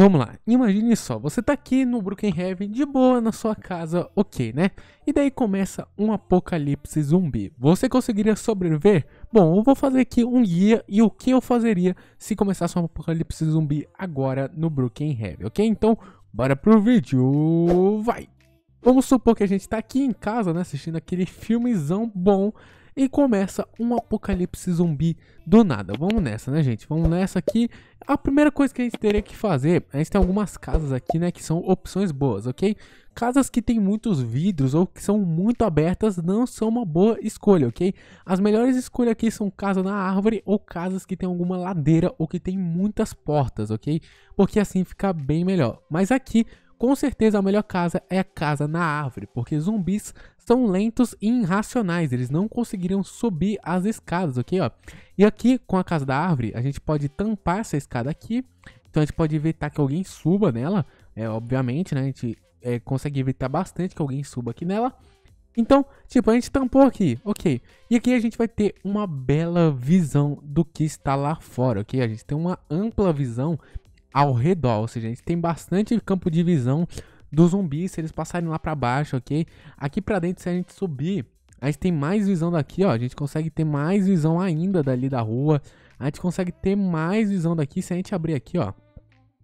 Vamos lá, imagine só, você tá aqui no Heaven de boa na sua casa, ok, né? E daí começa um apocalipse zumbi. Você conseguiria sobreviver? Bom, eu vou fazer aqui um guia e o que eu fazeria se começasse um apocalipse zumbi agora no Heaven, ok? Então, bora pro vídeo, vai! Vamos supor que a gente tá aqui em casa, né, assistindo aquele filmezão bom e começa um apocalipse zumbi do nada. Vamos nessa, né, gente? Vamos nessa aqui. A primeira coisa que a gente teria que fazer, a gente tem algumas casas aqui, né, que são opções boas, ok? Casas que tem muitos vidros ou que são muito abertas não são uma boa escolha, ok? As melhores escolhas aqui são casa na árvore ou casas que tem alguma ladeira ou que tem muitas portas, ok? Porque assim fica bem melhor. Mas aqui com certeza a melhor casa é a casa na árvore, porque zumbis são lentos e irracionais, eles não conseguiriam subir as escadas, ok? Ó. E aqui, com a casa da árvore, a gente pode tampar essa escada aqui, então a gente pode evitar que alguém suba nela, é, obviamente, né? A gente é, consegue evitar bastante que alguém suba aqui nela. Então, tipo, a gente tampou aqui, ok. E aqui a gente vai ter uma bela visão do que está lá fora, ok? A gente tem uma ampla visão ao redor, ou seja, a gente tem bastante campo de visão do zumbi se eles passarem lá para baixo, ok? Aqui para dentro, se a gente subir, a gente tem mais visão daqui, ó. A gente consegue ter mais visão ainda dali da rua. A gente consegue ter mais visão daqui se a gente abrir aqui, ó.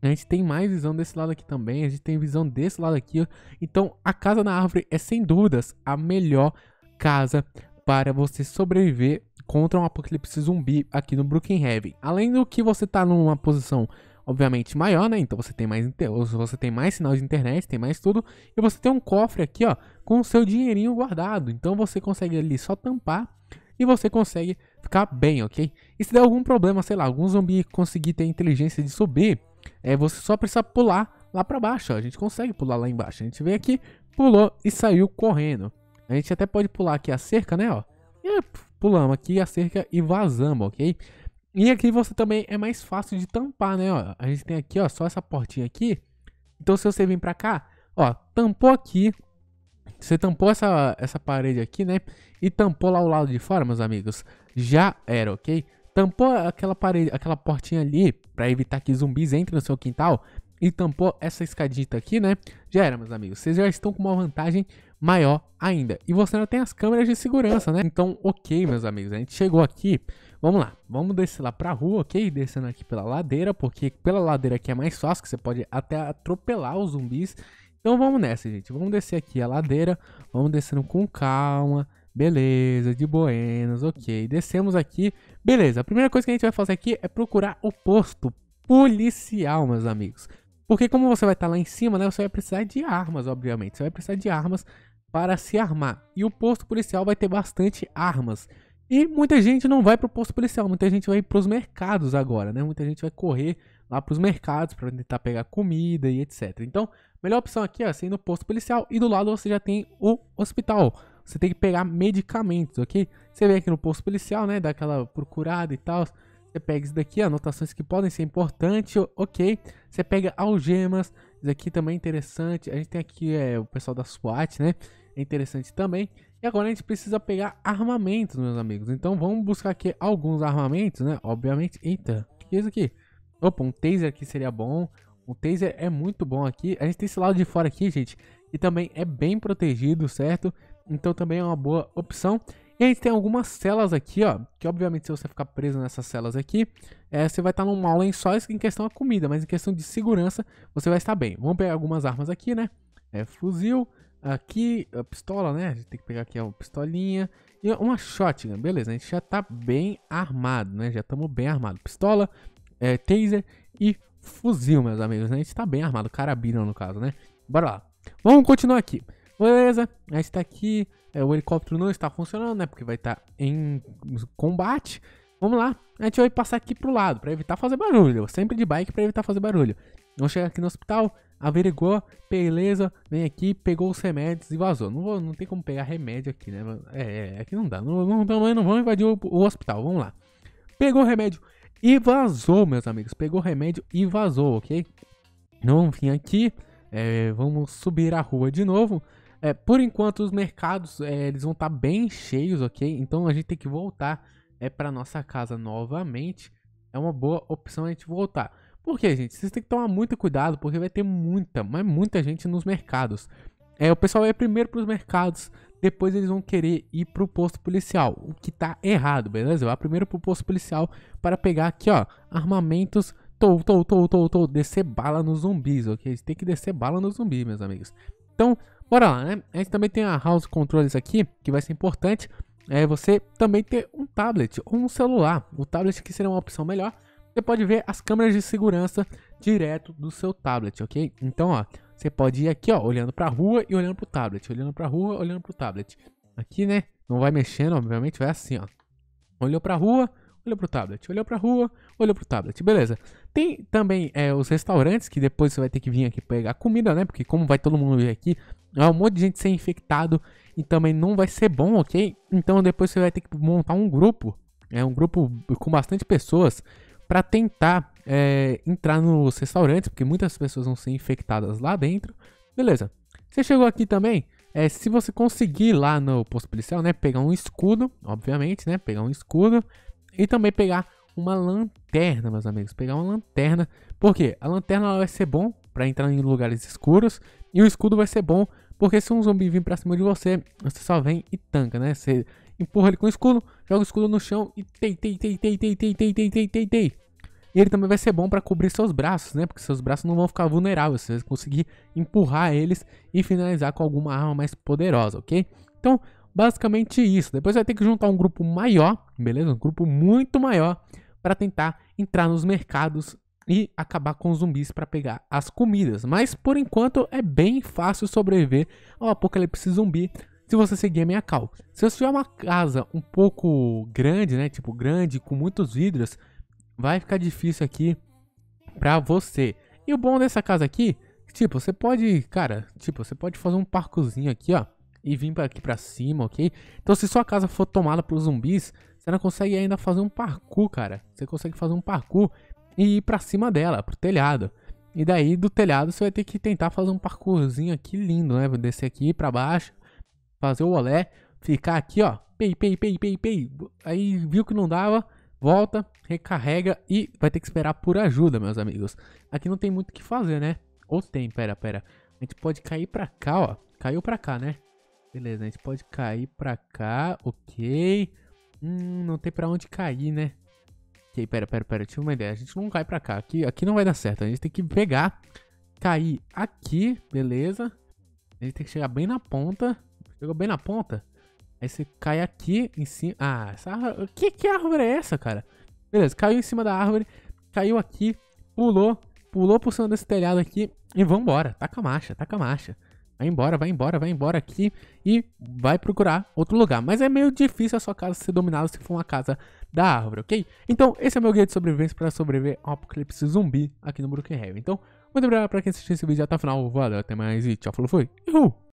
A gente tem mais visão desse lado aqui também. A gente tem visão desse lado aqui. Então, a casa na árvore é sem dúvidas a melhor casa para você sobreviver contra um apocalipse zumbi aqui no Brooklyn Heaven. Além do que você tá numa posição obviamente maior, né? Então você tem mais você tem mais sinal de internet, tem mais tudo, e você tem um cofre aqui, ó, com o seu dinheirinho guardado. Então você consegue ali só tampar e você consegue ficar bem, ok? E se der algum problema, sei lá, algum zumbi conseguir ter inteligência de subir, é você só precisa pular lá para baixo, ó. A gente consegue pular lá embaixo. A gente veio aqui, pulou e saiu correndo. A gente até pode pular aqui a cerca, né, ó. E pulamos aqui a cerca e vazamos, ok? E aqui você também é mais fácil de tampar, né? Ó, a gente tem aqui, ó, só essa portinha aqui. Então se você vir pra cá, ó, tampou aqui. Você tampou essa, essa parede aqui, né? E tampou lá o lado de fora, meus amigos. Já era, ok? Tampou aquela parede, aquela portinha ali, pra evitar que zumbis entrem no seu quintal. E tampou essa escadita aqui, né? Já era, meus amigos. Vocês já estão com uma vantagem maior ainda. E você ainda tem as câmeras de segurança, né? Então, ok, meus amigos, a gente chegou aqui. Vamos lá, vamos descer lá pra rua, ok? Descendo aqui pela ladeira, porque pela ladeira aqui é mais fácil, que você pode até atropelar os zumbis. Então vamos nessa, gente. Vamos descer aqui a ladeira, vamos descendo com calma. Beleza, de Buenos, ok. Descemos aqui. Beleza, a primeira coisa que a gente vai fazer aqui é procurar o posto policial, meus amigos. Porque como você vai estar tá lá em cima, né, você vai precisar de armas, obviamente. Você vai precisar de armas para se armar. E o posto policial vai ter bastante armas. E muita gente não vai para o posto policial, muita gente vai para os mercados agora, né? Muita gente vai correr lá para os mercados para tentar pegar comida e etc. Então, melhor opção aqui é assim no posto policial e do lado você já tem o hospital. Você tem que pegar medicamentos, ok? Você vem aqui no posto policial, né? Dá aquela procurada e tal você pega isso daqui, anotações que podem ser importantes, ok. Você pega algemas, isso aqui também é interessante. A gente tem aqui é, o pessoal da SWAT, né? É interessante também. E agora a gente precisa pegar armamentos, meus amigos. Então vamos buscar aqui alguns armamentos, né? Obviamente. Eita, o que é isso aqui? Opa, um taser aqui seria bom. Um taser é muito bom aqui. A gente tem esse lado de fora aqui, gente. E também é bem protegido, certo? Então também é uma boa opção. E aí tem algumas celas aqui, ó, que obviamente se você ficar preso nessas celas aqui, é, você vai estar num mal isso em questão da comida, mas em questão de segurança você vai estar bem. Vamos pegar algumas armas aqui, né? É, fuzil, aqui, a pistola, né? A gente tem que pegar aqui a pistolinha e uma shotgun, beleza, a gente já tá bem armado, né? Já estamos bem armado. Pistola, é, taser e fuzil, meus amigos, né? A gente tá bem armado, carabina no caso, né? Bora lá. Vamos continuar aqui. Beleza, a gente tá aqui, é, o helicóptero não está funcionando, né? Porque vai estar tá em combate. Vamos lá, a gente vai passar aqui pro lado para evitar fazer barulho. Sempre de bike para evitar fazer barulho. Vamos chegar aqui no hospital, averigou, beleza, vem aqui, pegou os remédios e vazou. Não, vou, não tem como pegar remédio aqui, né? É, é, é que não dá. Não, não, não, não vamos invadir o, o hospital, vamos lá. Pegou o remédio e vazou, meus amigos. Pegou o remédio e vazou, ok? Não vim aqui. É, vamos subir a rua de novo. É, por enquanto, os mercados é, eles vão estar tá bem cheios, ok? Então a gente tem que voltar é, para nossa casa novamente. É uma boa opção a gente voltar. Por quê, gente? Vocês têm que tomar muito cuidado, porque vai ter muita, mas muita gente nos mercados. É, o pessoal vai primeiro para os mercados, depois eles vão querer ir para o posto policial, o que tá errado, beleza? Vai primeiro para o posto policial para pegar aqui, ó, armamentos, Tô tô tô tô tô descer bala nos zumbis, ok? Tem que descer bala nos zumbis, meus amigos. Então, Bora lá, né? A gente também tem a House controls aqui, que vai ser importante. É você também ter um tablet ou um celular. O tablet que seria uma opção melhor. Você pode ver as câmeras de segurança direto do seu tablet, ok? Então, ó, você pode ir aqui, ó, olhando para a rua e olhando para o tablet, olhando para a rua, olhando para o tablet. Aqui, né? Não vai mexendo, obviamente, vai assim, ó. Olhou para a rua, olhou pro tablet, olhou pra rua, olhou pro tablet, beleza. Tem também é, os restaurantes que depois você vai ter que vir aqui pegar comida, né? Porque como vai todo mundo vir aqui, é um monte de gente ser infectado e também não vai ser bom, ok? Então depois você vai ter que montar um grupo, é um grupo com bastante pessoas para tentar é, entrar nos restaurantes, porque muitas pessoas vão ser infectadas lá dentro. Beleza. Você chegou aqui também, é, se você conseguir lá no posto policial, né, pegar um escudo, obviamente, né, pegar um escudo, e também pegar uma lanterna, meus amigos. Pegar uma lanterna. porque A lanterna vai ser bom para entrar em lugares escuros. E o escudo vai ser bom porque se um zumbi vir para cima de você, você só vem e tanca, né? Você empurra ele com o escudo, joga o escudo no chão e tei, tei, tei, tei, tei, tei, tei, tei, tei, tei, tei. E ele também vai ser bom para cobrir seus braços, né? Porque seus braços não vão ficar vulneráveis. Você vai conseguir empurrar eles e finalizar com alguma arma mais poderosa, ok? Então, Basicamente isso. Depois vai ter que juntar um grupo maior, beleza? Um grupo muito maior para tentar entrar nos mercados e acabar com os zumbis para pegar as comidas. Mas por enquanto é bem fácil sobreviver ao apocalipse zumbi se você seguir a minha cal. Se você tiver uma casa um pouco grande, né, tipo grande com muitos vidros, vai ficar difícil aqui para você. E o bom dessa casa aqui, tipo, você pode, cara, tipo, você pode fazer um parcozinho aqui, ó e vir aqui para cima, ok? Então se sua casa for tomada por zumbis, você não consegue ainda fazer um parkour, cara. Você consegue fazer um parkour e ir para cima dela, pro telhado. E daí do telhado você vai ter que tentar fazer um parkourzinho aqui lindo, né? Descer aqui para baixo, fazer o olé, ficar aqui, ó. Pei, pei, pei, pei, pei. Aí viu que não dava, volta, recarrega e vai ter que esperar por ajuda, meus amigos. Aqui não tem muito o que fazer, né? Ou tem, pera, pera. A gente pode cair pra cá, ó. Caiu pra cá, né? Beleza, a gente pode cair pra cá, ok. Hum, não tem pra onde cair, né? Ok, pera, pera, pera, eu tive uma ideia. A gente não cai pra cá, aqui, aqui não vai dar certo. A gente tem que pegar, cair aqui, beleza. A gente tem que chegar bem na ponta. Chegou bem na ponta. Aí você cai aqui em cima. Ah, essa árvore. Que, que árvore é essa, cara? Beleza, caiu em cima da árvore, caiu aqui, pulou, pulou por cima desse telhado aqui e vambora. Taca a marcha, taca a marcha. Vai embora, vai embora, vai embora aqui e vai procurar outro lugar. Mas é meio difícil a sua casa ser dominada se for uma casa da árvore, ok? Então, esse é o meu guia de sobrevivência para sobreviver ao apocalipse zumbi aqui no Brookhaven. Então, muito obrigado para quem assistiu esse vídeo até o final. Valeu, até mais e tchau, falou, fui. Uhul.